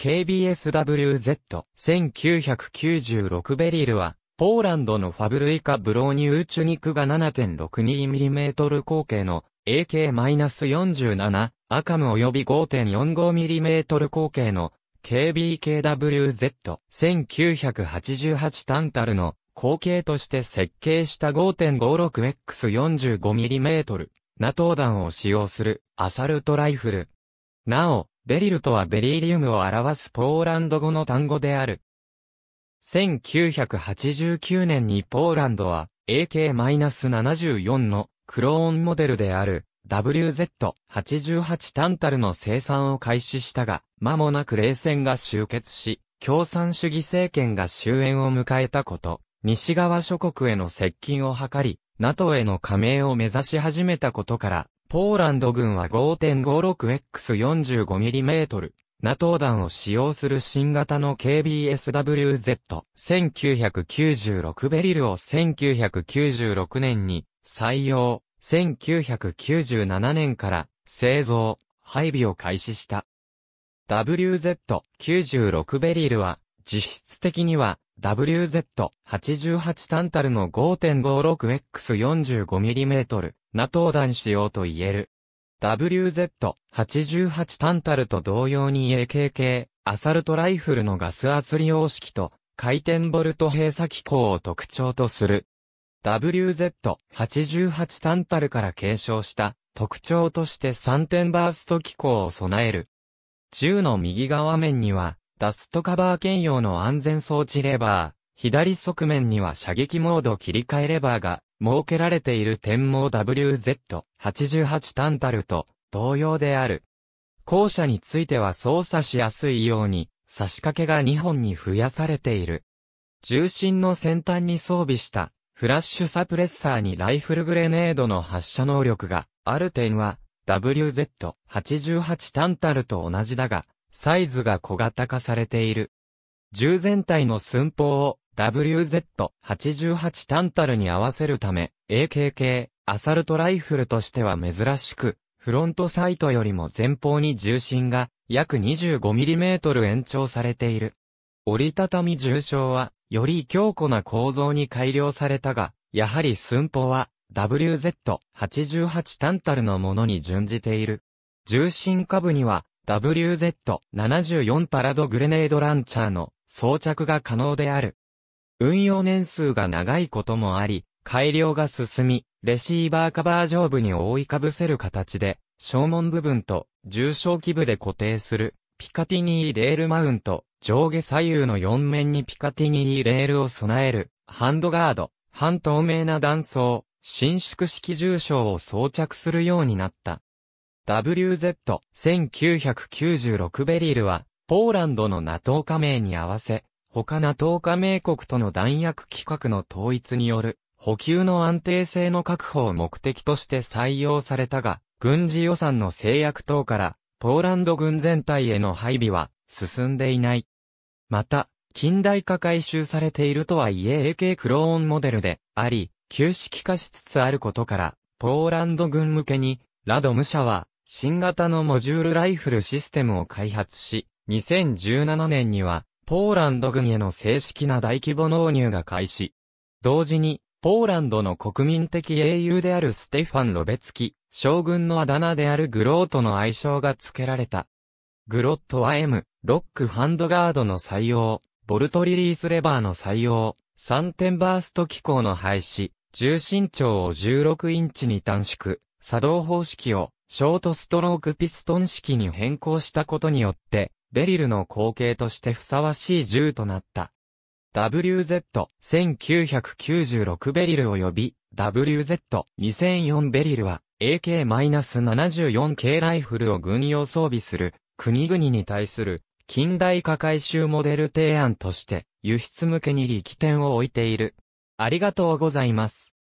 KBSWZ1996 ベリルは、ポーランドのファブルイカ・ブローニューチュニクが 7.62mm 口径の AK-47 アカム及び 5.45mm 口径の KBKWZ1988 タンタルの後継として設計した 5.56X45mm ナトー弾を使用するアサルトライフル。なお、ベリルとはベリリウムを表すポーランド語の単語である。1989年にポーランドは AK-74 のクローンモデルである WZ88 タンタルの生産を開始したが、間もなく冷戦が終結し、共産主義政権が終焉を迎えたこと、西側諸国への接近を図り、NATO への加盟を目指し始めたことから、ポーランド軍は 5.56X45mm、NATO 弾を使用する新型の KBSWZ1996 ベリルを1996年に採用、1997年から製造、配備を開始した。WZ96 ベリルは実質的には WZ88 タンタルの 5.56X45mm ナトーダン仕様と言える。WZ88 タンタルと同様に AKK、アサルトライフルのガス圧利用式と、回転ボルト閉鎖機構を特徴とする。WZ88 タンタルから継承した特徴として3点バースト機構を備える。銃の右側面にはダストカバー兼用の安全装置レバー、左側面には射撃モード切り替えレバーが設けられている天網 WZ88 タンタルと同様である。後者については操作しやすいように、差し掛けが2本に増やされている。重心の先端に装備したフラッシュサプレッサーにライフルグレネードの発射能力がある点は WZ88 タンタルと同じだが、サイズが小型化されている。銃全体の寸法を WZ88 タンタルに合わせるため、AKK、アサルトライフルとしては珍しく、フロントサイトよりも前方に重心が約 25mm 延長されている。折りたたみ重傷は、より強固な構造に改良されたが、やはり寸法は WZ88 タンタルのものに準じている。重心下部には WZ74 パラドグレネードランチャーの装着が可能である。運用年数が長いこともあり、改良が進み、レシーバーカバー上部に覆いかぶせる形で、正門部分と重症基部で固定する、ピカティニーレールマウント、上下左右の4面にピカティニーレールを備える、ハンドガード、半透明な断層、伸縮式重症を装着するようになった。WZ1996 ベリルは、ポーランドの NATO 加盟に合わせ、他な a t o 加盟国との弾薬規格の統一による補給の安定性の確保を目的として採用されたが、軍事予算の制約等から、ポーランド軍全体への配備は進んでいない。また、近代化改修されているとはいえ AK クローンモデルであり、旧式化しつつあることから、ポーランド軍向けに、ラドム社は、新型のモジュールライフルシステムを開発し、2017年には、ポーランド軍への正式な大規模納入が開始。同時に、ポーランドの国民的英雄であるステファン・ロベツキ、将軍のあだ名であるグロートの愛称が付けられた。グロットは M、ロックハンドガードの採用、ボルトリリースレバーの採用、サンテンバースト機構の廃止、重心長を16インチに短縮、作動方式をショートストロークピストン式に変更したことによって、ベリルの後継としてふさわしい銃となった。WZ1996 ベリル及び WZ2004 ベリルは AK-74 系ライフルを軍用装備する国々に対する近代化改修モデル提案として輸出向けに力点を置いている。ありがとうございます。